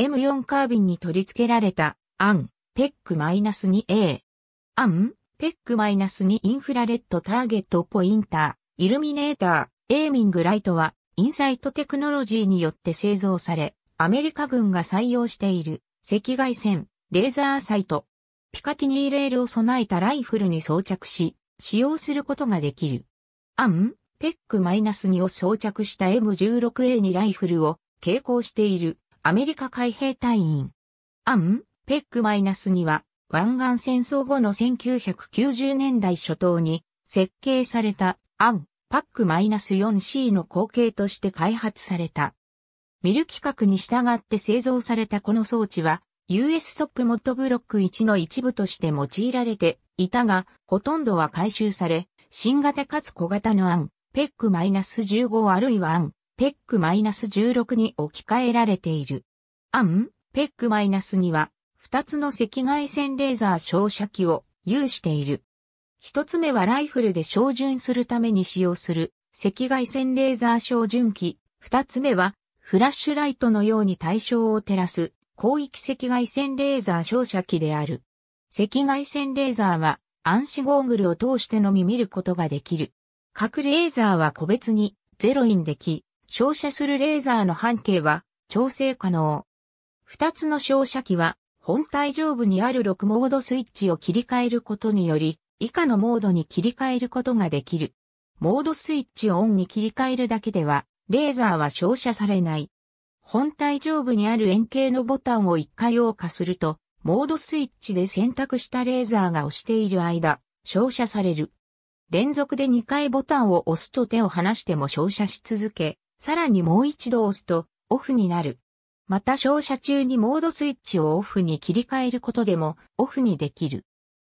M4 カービンに取り付けられた、アン、ペック -2A。アン、ペック -2 インフラレッドターゲットポインター、イルミネーター、エーミングライトは、インサイトテクノロジーによって製造され、アメリカ軍が採用している、赤外線、レーザーサイト。ピカティニーレールを備えたライフルに装着し、使用することができる。アン、ペック -2 を装着した m 1 6 a にライフルを携行しているアメリカ海兵隊員。アン・ペック -2 は、湾岸戦争後の1990年代初頭に設計されたアン・パック -4C の後継として開発された。ミル規格に従って製造されたこの装置は、US ソップモッドブロック1の一部として用いられていたが、ほとんどは回収され、新型かつ小型のアン、ペック -15 あるいはアン、ペック -16 に置き換えられている。アン、ペック -2 は、二つの赤外線レーザー照射器を有している。一つ目はライフルで照準するために使用する赤外線レーザー照準器。二つ目は、フラッシュライトのように対象を照らす広域赤外線レーザー照射器である。赤外線レーザーは暗視ゴーグルを通してのみ見ることができる。各レーザーは個別にゼロインでき、照射するレーザーの半径は調整可能。二つの照射器は本体上部にある6モードスイッチを切り替えることにより、以下のモードに切り替えることができる。モードスイッチをオンに切り替えるだけでは、レーザーは照射されない。本体上部にある円形のボタンを1回謳歌すると、モードスイッチで選択したレーザーが押している間、照射される。連続で2回ボタンを押すと手を離しても照射し続け、さらにもう一度押すと、オフになる。また照射中にモードスイッチをオフに切り替えることでもオフにできる。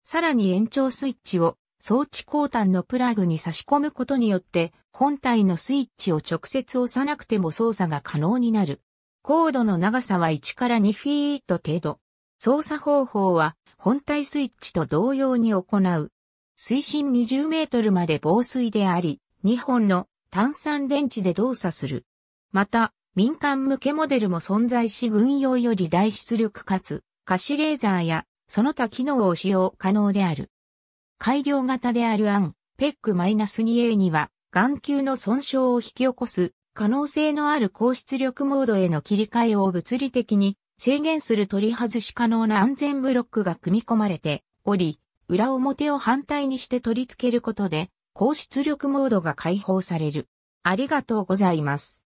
さらに延長スイッチを装置交換のプラグに差し込むことによって本体のスイッチを直接押さなくても操作が可能になる。コードの長さは1から2フィート程度。操作方法は本体スイッチと同様に行う。水深20メートルまで防水であり、2本の単酸電池で動作する。また、民間向けモデルも存在し軍用より大出力かつ可視レーザーやその他機能を使用可能である。改良型であるアン、ペック -2A には眼球の損傷を引き起こす可能性のある高出力モードへの切り替えを物理的に制限する取り外し可能な安全ブロックが組み込まれており、裏表を反対にして取り付けることで高出力モードが解放される。ありがとうございます。